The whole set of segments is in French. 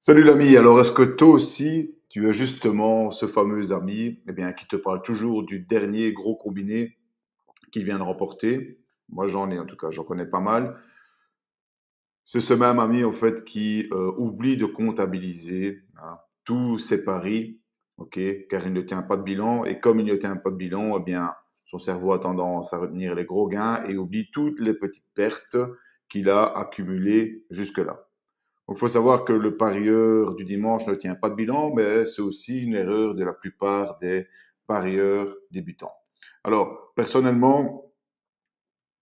Salut l'ami, alors est-ce que toi aussi tu as justement ce fameux ami eh bien, qui te parle toujours du dernier gros combiné qu'il vient de remporter Moi j'en ai en tout cas, j'en connais pas mal. C'est ce même ami en fait qui euh, oublie de comptabiliser hein, tous ses paris, ok, car il ne tient pas de bilan et comme il ne tient pas de bilan, eh bien son cerveau a tendance à retenir les gros gains et oublie toutes les petites pertes qu'il a accumulées jusque-là il faut savoir que le parieur du dimanche ne tient pas de bilan, mais c'est aussi une erreur de la plupart des parieurs débutants. Alors, personnellement,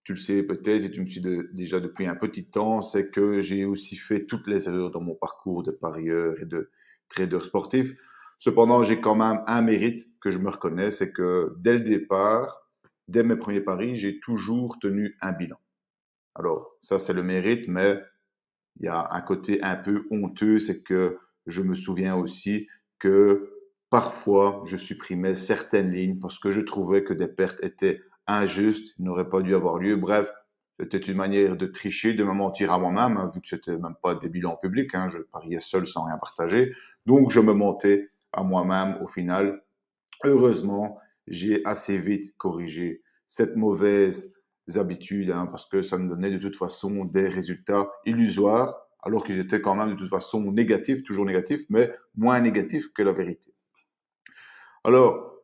tu le sais peut-être et tu me suis déjà depuis un petit temps, c'est que j'ai aussi fait toutes les erreurs dans mon parcours de parieur et de trader sportif. Cependant, j'ai quand même un mérite que je me reconnais, c'est que dès le départ, dès mes premiers paris, j'ai toujours tenu un bilan. Alors, ça, c'est le mérite, mais il y a un côté un peu honteux, c'est que je me souviens aussi que parfois je supprimais certaines lignes parce que je trouvais que des pertes étaient injustes, n'auraient pas dû avoir lieu. Bref, c'était une manière de tricher, de me mentir à moi-même, hein, vu que c'était même pas des bilans publics, hein, je pariais seul sans rien partager. Donc je me mentais à moi-même au final. Heureusement, j'ai assez vite corrigé cette mauvaise habitudes, hein, parce que ça me donnait de toute façon des résultats illusoires, alors qu'ils étaient quand même de toute façon négatifs, toujours négatifs, mais moins négatifs que la vérité. Alors,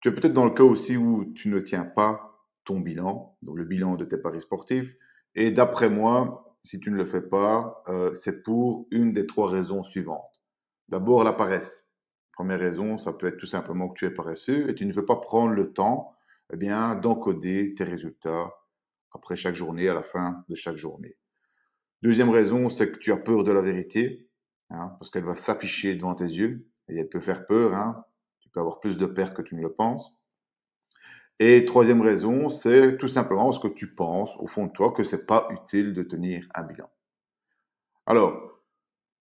tu es peut-être dans le cas aussi où tu ne tiens pas ton bilan, donc le bilan de tes paris sportifs, et d'après moi, si tu ne le fais pas, euh, c'est pour une des trois raisons suivantes. D'abord, la paresse. Première raison, ça peut être tout simplement que tu es paresseux et tu ne veux pas prendre le temps eh bien, d'encoder tes résultats après chaque journée, à la fin de chaque journée. Deuxième raison, c'est que tu as peur de la vérité, hein, parce qu'elle va s'afficher devant tes yeux, et elle peut faire peur, hein. tu peux avoir plus de pertes que tu ne le penses. Et troisième raison, c'est tout simplement parce que tu penses au fond de toi que c'est pas utile de tenir un bilan. Alors,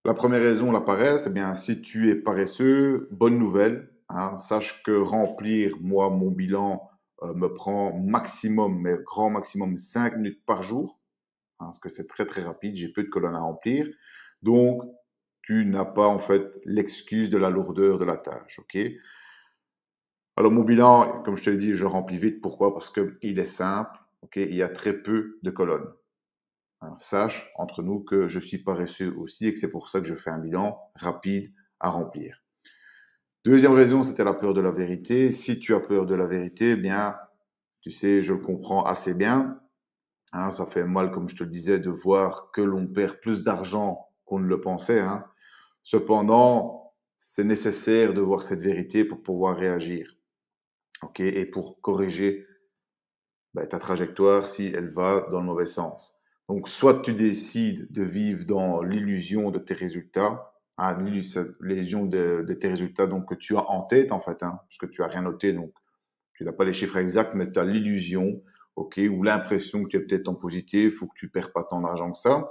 la première raison, la paresse, eh bien, si tu es paresseux, bonne nouvelle, hein, sache que remplir, moi, mon bilan, euh, me prend maximum, mais grand maximum, 5 minutes par jour, hein, parce que c'est très très rapide, j'ai peu de colonnes à remplir. Donc, tu n'as pas en fait l'excuse de la lourdeur de la tâche. ok Alors, mon bilan, comme je te l'ai dit, je remplis vite. Pourquoi Parce qu'il est simple, ok il y a très peu de colonnes. Hein, sache entre nous que je suis paresseux aussi et que c'est pour ça que je fais un bilan rapide à remplir. Deuxième raison, c'était la peur de la vérité. Si tu as peur de la vérité, eh bien, tu sais, je le comprends assez bien. Hein, ça fait mal, comme je te le disais, de voir que l'on perd plus d'argent qu'on ne le pensait. Hein. Cependant, c'est nécessaire de voir cette vérité pour pouvoir réagir. ok, et pour corriger bah, ta trajectoire si elle va dans le mauvais sens. Donc, soit tu décides de vivre dans l'illusion de tes résultats, à l'illusion de, tes résultats donc, que tu as en tête, en fait, hein, parce que tu as rien noté, donc tu n'as pas les chiffres exacts, mais tu as l'illusion, ok, ou l'impression que tu es peut-être en positif ou que tu perds pas tant d'argent que ça.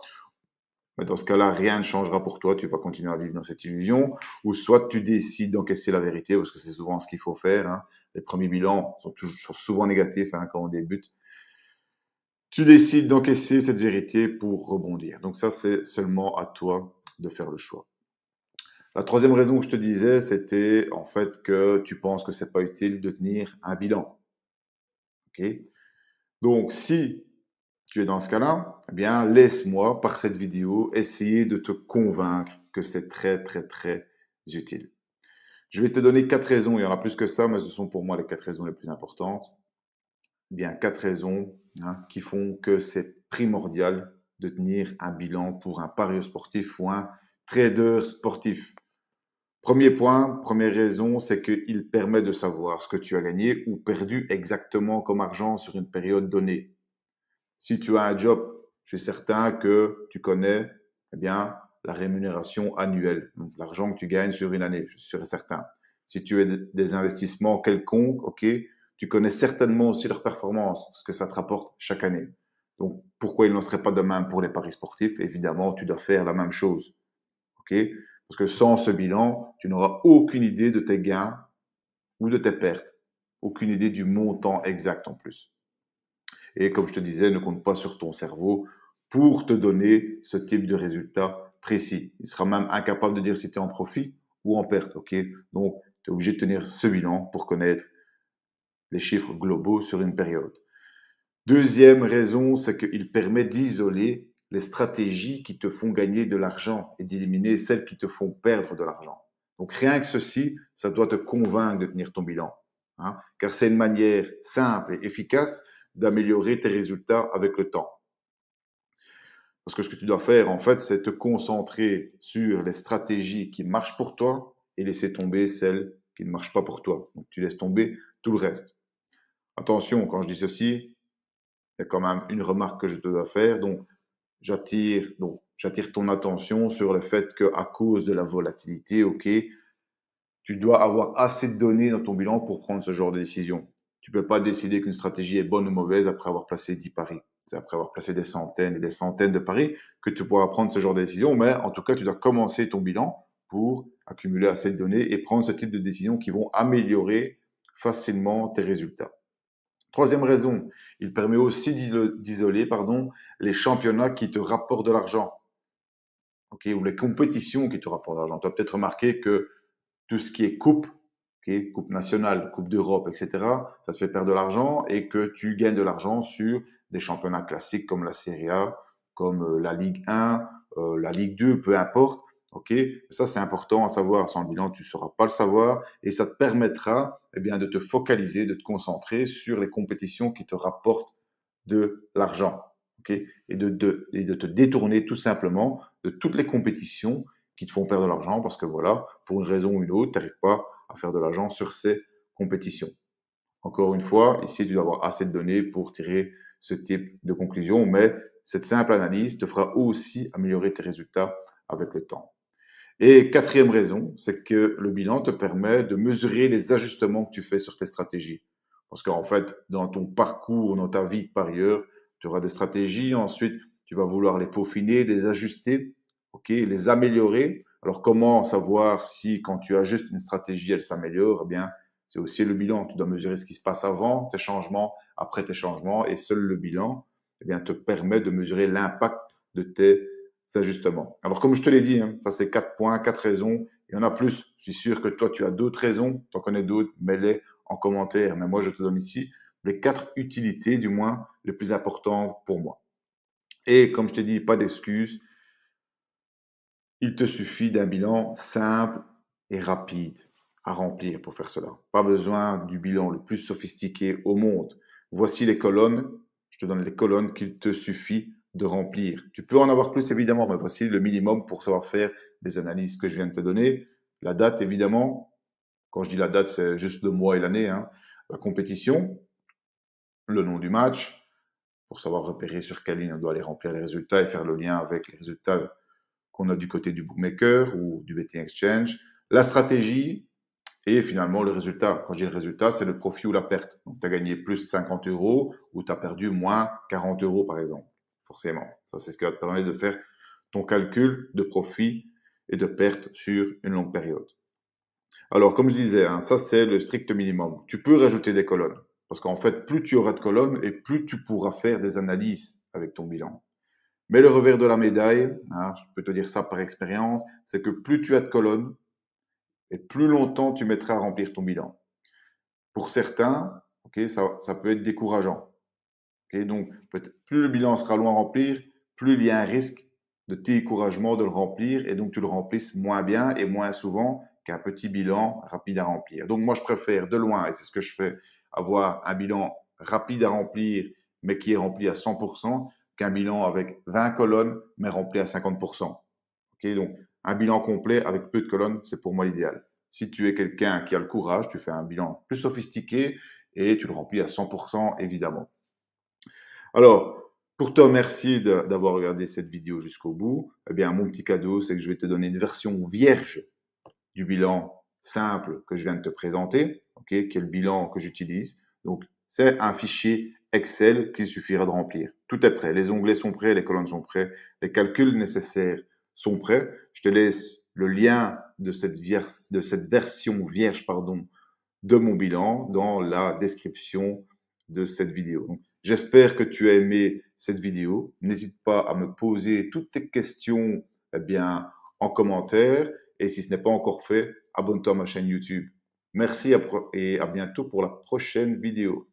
Mais dans ce cas-là, rien ne changera pour toi, tu vas continuer à vivre dans cette illusion, ou soit tu décides d'encaisser la vérité, parce que c'est souvent ce qu'il faut faire. Hein. Les premiers bilans sont, toujours, souvent négatifs hein, quand on débute. Tu décides d'encaisser cette vérité pour rebondir. Donc ça, c'est seulement à toi de faire le choix. La troisième raison que je te disais, c'était en fait que tu penses que c'est pas utile de tenir un bilan. Ok Donc, si tu es dans ce cas-là, eh bien, laisse-moi par cette vidéo essayer de te convaincre que c'est très très très utile. Je vais te donner quatre raisons. Il y en a plus que ça, mais ce sont pour moi les quatre raisons les plus importantes. Eh bien, quatre raisons hein, qui font que c'est primordial de tenir un bilan pour un pari sportif ou un trader sportif. Premier point, première raison, c'est qu'il permet de savoir ce que tu as gagné ou perdu exactement comme argent sur une période donnée. Si tu as un job, je suis certain que tu connais eh bien, la rémunération annuelle, donc l'argent que tu gagnes sur une année, je suis certain. Si tu as des investissements quelconques, ok, tu connais certainement aussi leur performance, ce que ça te rapporte chaque année. Donc, pourquoi il n'en serait pas de même pour les paris sportifs Évidemment, tu dois faire la même chose. ok parce que sans ce bilan, tu n'auras aucune idée de tes gains ou de tes pertes. Aucune idée du montant exact en plus. Et comme je te disais, ne compte pas sur ton cerveau pour te donner ce type de résultat précis. Il sera même incapable de dire si tu es en profit ou en perte. Donc, tu es obligé de tenir ce bilan pour connaître les chiffres globaux sur une période. Deuxième raison, c'est qu'il permet d'isoler les stratégies qui te font gagner de l'argent et d'éliminer celles qui te font perdre de l'argent. Donc rien que ceci, ça doit te convaincre de tenir ton bilan, hein. car c'est une manière simple et efficace d'améliorer tes résultats avec le temps. Parce que ce que tu dois faire, en fait, c'est te concentrer sur les stratégies qui marchent pour toi et laisser tomber celles qui ne marchent pas pour toi. Donc tu laisses tomber tout le reste. Attention, quand je dis ceci, il y a quand même une remarque que je dois faire. Donc j'attire ton attention sur le fait que à cause de la volatilité, ok, tu dois avoir assez de données dans ton bilan pour prendre ce genre de décision. Tu peux pas décider qu'une stratégie est bonne ou mauvaise après avoir placé 10 paris. C'est après avoir placé des centaines et des centaines de paris que tu pourras prendre ce genre de décision, mais en tout cas, tu dois commencer ton bilan pour accumuler assez de données et prendre ce type de décision qui vont améliorer facilement tes résultats. Troisième raison, il permet aussi d'isoler pardon, les championnats qui te rapportent de l'argent. ou les compétitions qui te rapportent de l'argent. Tu as peut-être remarqué que tout ce qui est coupe, ok, coupe nationale, coupe d'Europe, etc., ça te fait perdre de l'argent et que tu gagnes de l'argent sur des championnats classiques comme la Serie A, comme euh, la Ligue 1, euh, la Ligue 2, peu importe. Ok, ça c'est important à savoir. Sans le bilan, tu ne sauras pas le savoir et ça te permettra eh bien, de te focaliser, de te concentrer sur les compétitions qui te rapportent de l'argent. ok et, de, et de te détourner tout simplement de toutes les compétitions qui te font perdre de l'argent parce que voilà, pour une raison ou une autre, tu n'arrives pas à faire de l'argent sur ces compétitions. Encore une fois, ici, tu dois avoir assez de données pour tirer ce type de conclusion, mais cette simple analyse te fera aussi améliorer tes résultats avec le temps. Et quatrième raison, c'est que le bilan te permet de mesurer les ajustements que tu fais sur tes stratégies. Parce qu'en fait, dans ton parcours, dans ta vie par ailleurs, tu auras des stratégies, ensuite tu vas vouloir les peaufiner, les ajuster, ok, les améliorer. Alors comment savoir si quand tu ajustes une stratégie, elle s'améliore Eh bien, c'est aussi le bilan. Tu dois mesurer ce qui se passe avant tes changements, après tes changements, et seul le bilan eh bien, te permet de mesurer l'impact de tes justement. Alors, comme je te l'ai dit, hein, ça c'est quatre points, quatre raisons. Il y en a plus. Je suis sûr que toi, tu as d'autres raisons. Tu en connais d'autres. Mets-les en commentaire. Mais moi, je te donne ici les quatre utilités, du moins, les plus importantes pour moi. Et comme je t'ai dis, pas d'excuses. Il te suffit d'un bilan simple et rapide à remplir pour faire cela. Pas besoin du bilan le plus sophistiqué au monde. Voici les colonnes. Je te donne les colonnes qu'il te suffit de remplir. Tu peux en avoir plus, évidemment, mais voici le minimum pour savoir faire des analyses que je viens de te donner. La date, évidemment, quand je dis la date, c'est juste le mois et l'année. Hein, la compétition, le nom du match, pour savoir repérer sur quelle ligne on doit aller remplir les résultats et faire le lien avec les résultats qu'on a du côté du bookmaker ou du betting exchange. La stratégie, et finalement, le résultat, quand je dis le résultat, c'est le profit ou la perte. Donc, tu as gagné plus 50 euros ou tu as perdu moins 40 euros, par exemple forcément. Ça, c'est ce qui va te permettre de faire ton calcul de profit et de perte sur une longue période. Alors, comme je disais, hein, ça, c'est le strict minimum. Tu peux rajouter des colonnes. Parce qu'en fait, plus tu auras de colonnes et plus tu pourras faire des analyses avec ton bilan. Mais le revers de la médaille, hein, je peux te dire ça par expérience, c'est que plus tu as de colonnes et plus longtemps tu mettras à remplir ton bilan. Pour certains, ok, ça peut être décourageant. Donc, plus le bilan sera loin à remplir, plus il y a un risque de découragement de le remplir et donc tu le remplisses moins bien et moins souvent qu'un petit bilan rapide à remplir. Donc, moi, je préfère de loin, et c'est ce que je fais, avoir un bilan rapide à remplir mais qui est rempli à 100% qu'un bilan avec 20 colonnes mais rempli à 50%. Donc, un bilan complet avec peu de colonnes, c'est pour moi l'idéal. Si tu es quelqu'un qui a le courage, tu fais un bilan plus sophistiqué et tu le remplis à 100% évidemment. Alors, pour te remercier d'avoir regardé cette vidéo jusqu'au bout, eh bien, mon petit cadeau, c'est que je vais te donner une version vierge du bilan simple que je viens de te présenter, ok, qui est le bilan que j'utilise. Donc, c'est un fichier Excel qu'il suffira de remplir. Tout est prêt. Les onglets sont prêts, les colonnes sont prêts, les calculs nécessaires sont prêts. Je te laisse le lien de cette, de cette version vierge pardon, de mon bilan dans la description de cette vidéo. J'espère que tu as aimé cette vidéo. N'hésite pas à me poser toutes tes questions eh bien, en commentaire. Et si ce n'est pas encore fait, abonne-toi à ma chaîne YouTube. Merci et à bientôt pour la prochaine vidéo.